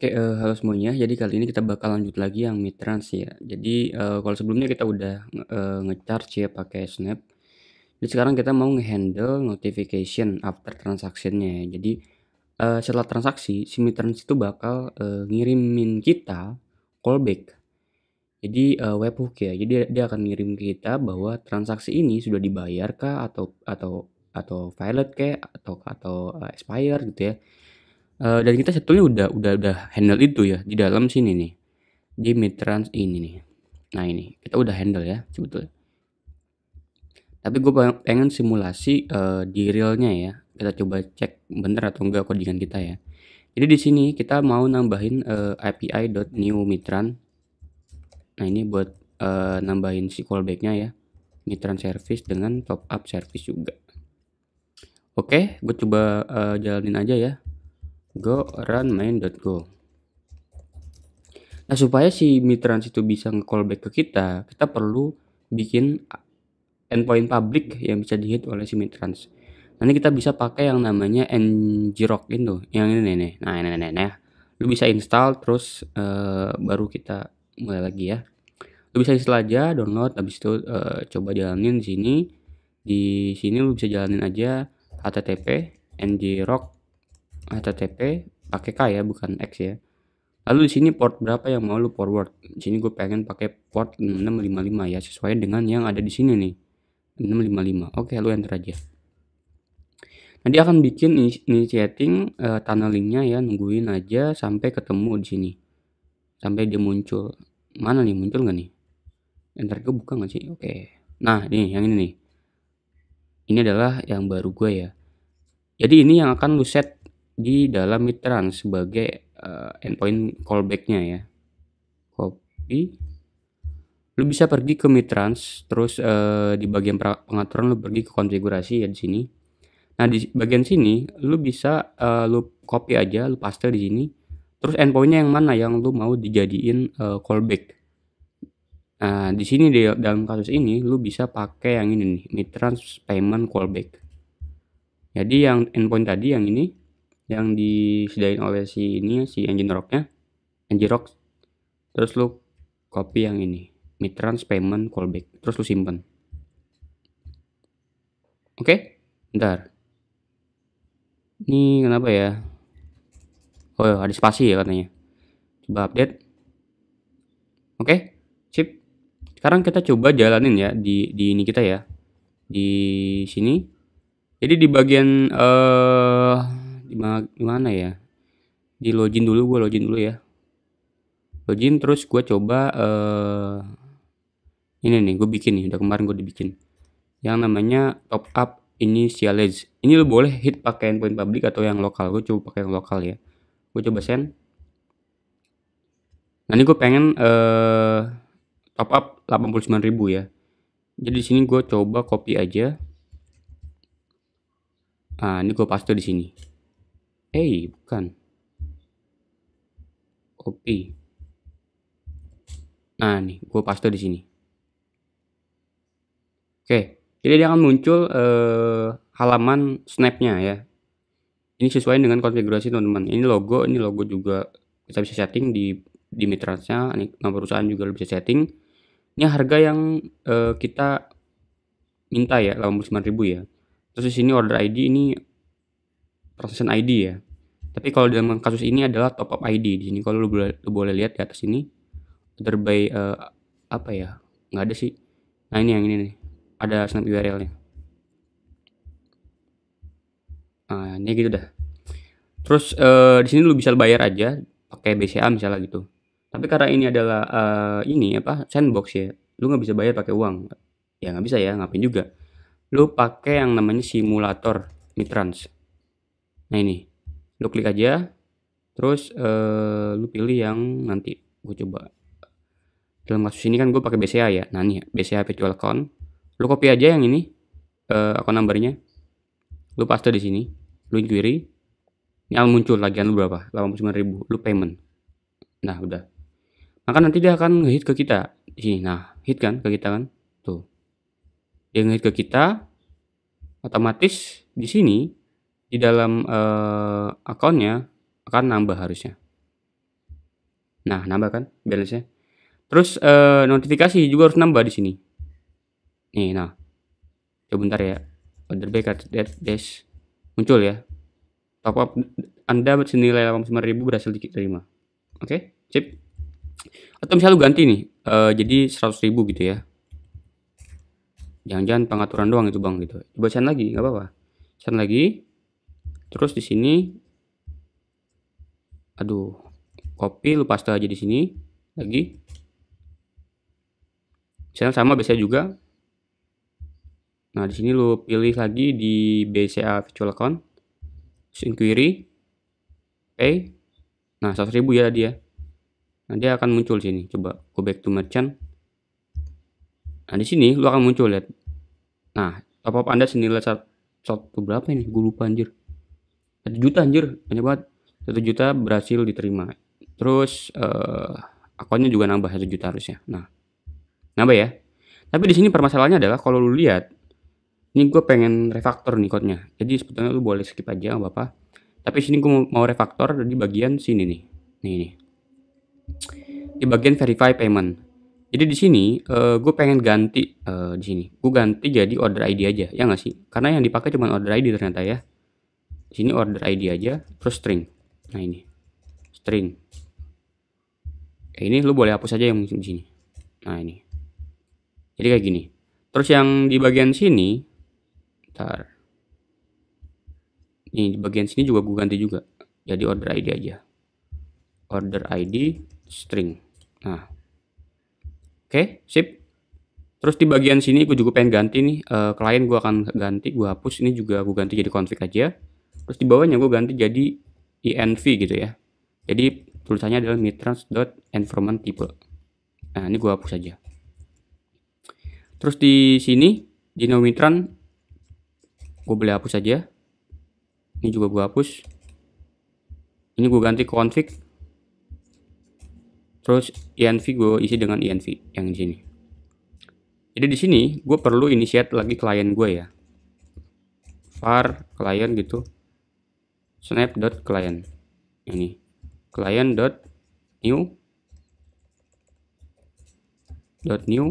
Oke, uh, halo semuanya. Jadi kali ini kita bakal lanjut lagi yang mitrans ya. Jadi uh, kalau sebelumnya kita udah uh, nge-charge ya pakai Snap. Jadi sekarang kita mau nge-handle notification after transaksinya ya. Jadi uh, setelah transaksi, si mitrans itu bakal uh, ngirimin kita callback. Jadi uh, webhook ya. Jadi dia akan ngirim kita bahwa transaksi ini sudah dibayar kah atau atau atau valid kah atau atau uh, expired gitu ya uh, dan kita sebetulnya udah udah udah handle itu ya di dalam sini nih di midtrans ini nih nah ini kita udah handle ya sebetulnya tapi gue pengen simulasi uh, di realnya ya kita coba cek bener atau enggak codingan kita ya jadi di sini kita mau nambahin uh, new mitran nah ini buat uh, nambahin si callbacknya ya mitran service dengan top up service juga oke gue coba uh, jalanin aja ya go run main go. nah supaya si Mitrans itu bisa nge-callback ke kita kita perlu bikin endpoint public yang bisa dihit oleh si Mitrans nanti kita bisa pakai yang namanya ngrok itu yang ini nih nah ini nih, nih lu bisa install terus uh, baru kita mulai lagi ya lu bisa install aja download habis itu uh, coba jalanin di sini di sini lu bisa jalanin aja http ngrok HTTP pakai K ya bukan X ya lalu di sini port berapa yang mau lu forward di sini gue pengen pakai port 655 ya sesuai dengan yang ada di sini nih 655 oke lu enter aja nanti akan bikin initiating uh, tunnelingnya ya nungguin aja sampai ketemu di sini sampai dia muncul mana nih muncul nggak nih enter gue buka nggak sih oke nah ini yang ini nih ini adalah yang baru gue ya jadi ini yang akan lu set di dalam Mitran sebagai uh, endpoint callbacknya ya. Copy. Lu bisa pergi ke Mitrans, terus uh, di bagian pengaturan lu pergi ke konfigurasi ya di sini. Nah di bagian sini lu bisa uh, lu copy aja, lu paste di sini. Terus endpointnya yang mana yang lu mau dijadiin uh, callback. Nah di sini di dalam kasus ini lu bisa pakai yang ini nih, Mitrans Payment Callback. Jadi yang endpoint tadi yang ini yang disediain oleh si ini si engine rocknya engine rock terus lu copy yang ini mid mitrans payment callback terus lu simpan oke okay? ntar ini kenapa ya oh ya, ada spasi ya katanya coba update oke okay? sip sekarang kita coba jalanin ya di di ini kita ya di sini jadi di bagian eh, gimana ya di login dulu gue login dulu ya login terus gue coba uh, ini nih gue bikin nih udah kemarin gue dibikin yang namanya top up initialize ini lo boleh hit pakai endpoint public atau yang lokal gue coba pakai yang lokal ya gue coba send nah ini gue pengen uh, top up 89.000 ya jadi di sini gue coba copy aja nah ini gue paste di sini A bukan Copy. nah nih gue paste di sini oke jadi dia akan muncul eh, halaman snapnya ya ini sesuai dengan konfigurasi teman-teman ini logo ini logo juga kita bisa setting di di mitrasnya nama perusahaan juga bisa setting ini harga yang eh, kita minta ya 89.000 ya terus di sini order ID ini transaction ID ya. Tapi kalau dalam kasus ini adalah top up ID di sini. Kalau lu boleh, lu boleh lihat di atas ini, order by uh, apa ya? Nggak ada sih. Nah ini yang ini nih, ada snap URL-nya. Nah ini gitu dah. Terus uh, di sini lu bisa bayar aja pakai BCA misalnya gitu. Tapi karena ini adalah uh, ini apa sandbox ya, lu nggak bisa bayar pakai uang. Ya nggak bisa ya, ngapain juga. Lu pakai yang namanya simulator Mitrans. Nah ini, lu klik aja, terus uh, lu pilih yang nanti gue coba. Dalam kasus ini kan gue pakai BCA ya, nah ini ya, BCA virtual account. Lu copy aja yang ini, uh, account numbernya. Lu paste di sini, lu query. Ini muncul lagian lu berapa? 89 ribu, lu payment. Nah udah. Maka nanti dia akan ngehit ke kita di sini. Nah hit kan ke kita kan, tuh. Dia ngehit ke kita, otomatis di sini di dalam uh, eh, akunnya akan nambah harusnya. Nah, nambah kan balance-nya. Terus, uh, notifikasi juga harus nambah di sini. Nih, nah. Coba bentar ya. Order back at dash. Muncul ya. Top up Anda senilai 89.000 berhasil diterima. Oke, okay? sip. Atau misalnya lu ganti nih, uh, jadi 100.000 gitu ya. Jangan-jangan pengaturan doang itu bang gitu. Coba send lagi, nggak apa-apa. Send lagi, terus di sini aduh copy lu paste aja di sini lagi Channel sama BCA juga nah di sini lu pilih lagi di BCA virtual account terus inquiry pay nah 100 ribu ya dia nah dia akan muncul di sini coba go back to merchant nah di sini lu akan muncul lihat nah top up anda senilai satu berapa ini gue lupa anjir satu juta anjir banyak banget satu juta berhasil diterima terus uh, akunnya juga nambah satu juta harusnya nah nambah ya tapi di sini permasalahannya adalah kalau lu lihat ini gue pengen refaktor nih code jadi sebetulnya lu boleh skip aja nggak apa-apa tapi sini gue mau refaktor di bagian sini nih nih nih di bagian verify payment jadi di sini uh, eh, gue pengen ganti uh, di sini gue ganti jadi order ID aja ya nggak sih karena yang dipakai cuma order ID ternyata ya sini order ID aja terus string nah ini string eh, ini lu boleh hapus aja yang di sini nah ini jadi kayak gini terus yang di bagian sini ntar ini di bagian sini juga gue ganti juga jadi order ID aja order ID string nah oke okay, sip terus di bagian sini gue juga pengen ganti nih uh, klien gue akan ganti gue hapus ini juga gue ganti jadi config aja terus di bawahnya gue ganti jadi env gitu ya jadi tulisannya adalah mitrans environment tipe nah ini gue hapus aja terus di sini di no mitran gue boleh hapus aja ini juga gue hapus ini gue ganti config terus env gue isi dengan env yang di sini jadi di sini gue perlu initiate lagi klien gue ya var client gitu snap.client ini client.new dot new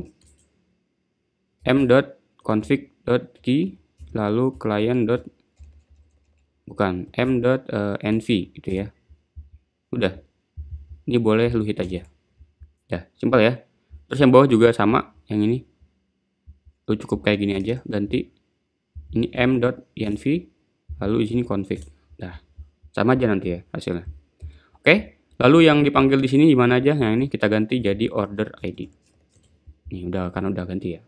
m dot config dot key lalu client dot bukan m dot uh, nv gitu ya udah ini boleh lu hit aja Ya, simpel ya terus yang bawah juga sama yang ini lu cukup kayak gini aja ganti ini m dot env lalu di sini config Nah, sama aja nanti ya hasilnya. Oke, lalu yang dipanggil di sini di mana aja? Yang nah, ini kita ganti jadi order ID. Nih, udah kan udah ganti ya.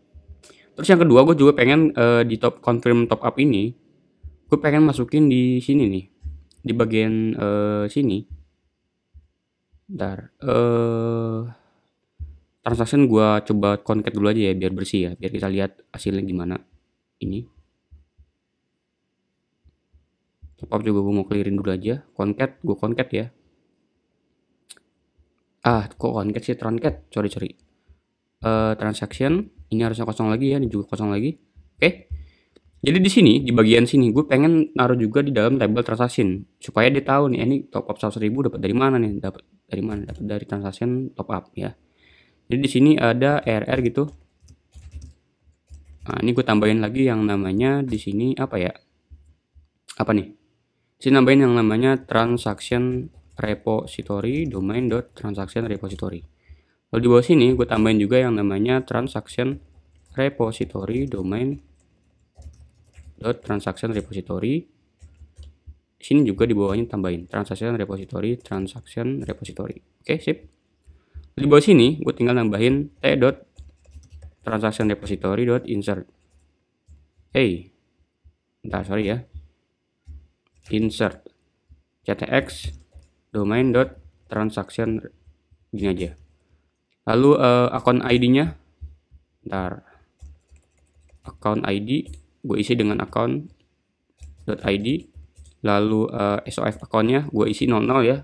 Terus yang kedua gue juga pengen uh, di top confirm top up ini gue pengen masukin di sini nih. Di bagian uh, sini. Ntar eh uh, transaction gue coba concat dulu aja ya biar bersih ya, biar kita lihat hasilnya gimana. Ini top up juga gue mau clearin dulu aja concat gue concat ya ah kok concat sih troncat sorry sorry uh, transaction ini harusnya kosong lagi ya ini juga kosong lagi oke okay. jadi di sini di bagian sini gue pengen naruh juga di dalam table transaction supaya dia tahu nih eh, ini top up 100 ribu dapat dari mana nih dapat dari mana dapat dari transaction top up ya jadi di sini ada RR gitu nah ini gue tambahin lagi yang namanya di sini apa ya apa nih sini nambahin yang namanya transaction repository domain dot transaction repository lalu di bawah sini gue tambahin juga yang namanya transaction repository domain dot transaction repository sini juga di bawahnya tambahin transaction repository transaction repository oke okay, sip di bawah sini gue tinggal nambahin t dot transaction repository dot insert hey bentar sorry ya insert ctx domain dot transaction gini aja lalu uh, eh, akun id-nya ntar account id gue isi dengan akun dot id lalu uh, eh, SOF akunnya gue isi 00 ya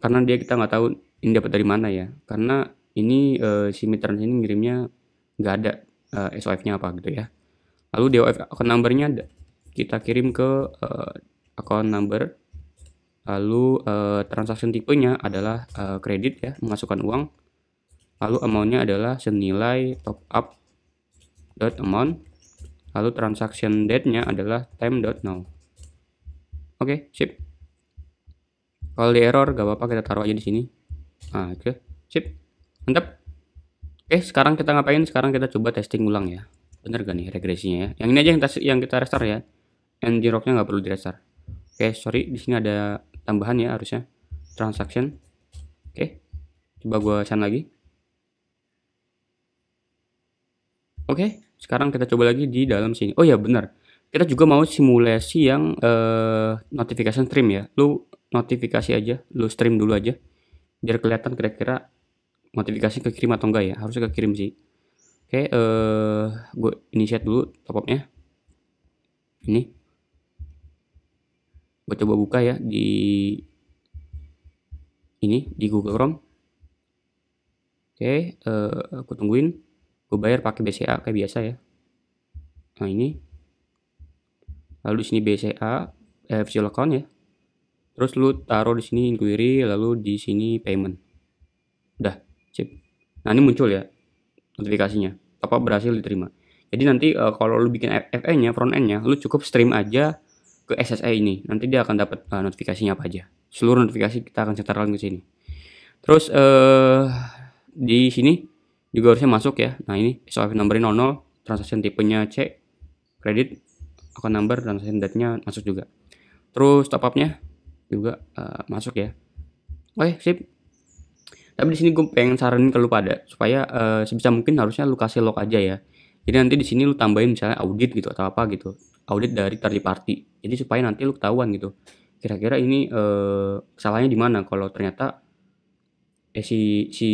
karena dia kita nggak tahu ini dapat dari mana ya karena ini uh, si mitra ini ngirimnya nggak ada uh, SOF nya apa gitu ya lalu DOF akun numbernya kita kirim ke uh, account number lalu uh, transaction tipenya adalah uh, kredit ya memasukkan uang lalu amountnya adalah senilai top up dot amount lalu transaksi date-nya adalah time dot now oke okay, sip kalau di error gak apa-apa kita taruh aja di sini nah, oke okay. sip mantap oke okay, sekarang kita ngapain sekarang kita coba testing ulang ya bener gak nih regresinya ya yang ini aja yang kita, restart ya NG rocknya nggak perlu di oke okay, sorry di sini ada tambahan ya harusnya transaction oke okay. coba gue san lagi oke okay, sekarang kita coba lagi di dalam sini oh ya benar kita juga mau simulasi yang uh, notification stream ya lu notifikasi aja lu stream dulu aja biar kelihatan kira-kira notifikasi kekirim atau enggak ya harusnya kekirim sih oke okay, uh, eh, gue initiate dulu top ini gue coba buka ya di ini di Google Chrome oke eh, aku tungguin gue bayar pakai BCA kayak biasa ya nah ini lalu di sini BCA eh, virtual account ya terus lu taruh di sini inquiry lalu di sini payment udah sip nah ini muncul ya notifikasinya apa berhasil diterima jadi nanti uh, kalau lu bikin FE nya front end nya lu cukup stream aja ke SSA ini. Nanti dia akan dapat uh, eh, notifikasinya apa aja. Seluruh notifikasi kita akan setarkan ke sini. Terus uh, di sini juga harusnya masuk ya. Nah ini SOF numbernya 00, transaction tipenya C, kredit, account number, transaction date-nya masuk juga. Terus top up-nya juga uh, masuk ya. Oke, sip. Tapi di sini gue pengen saranin ke lu pada supaya uh, sebisa mungkin harusnya lu kasih log aja ya. Jadi nanti di sini lu tambahin misalnya audit gitu atau apa gitu audit dari third party. Jadi supaya nanti lu ketahuan gitu. Kira-kira ini eh, salahnya di mana kalau ternyata eh si si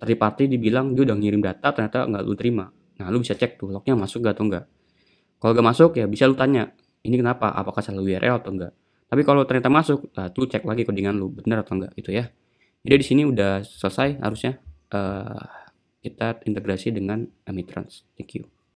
third party dibilang dia udah ngirim data ternyata nggak lu terima. Nah, lu bisa cek tuh lognya masuk gak atau enggak. Kalau gak masuk ya bisa lu tanya, ini kenapa? Apakah salah URL atau enggak? Tapi kalau ternyata masuk, nah, lu cek lagi codingan lu benar atau enggak gitu ya. Jadi di sini udah selesai harusnya uh, kita integrasi dengan Amitrans. Thank you.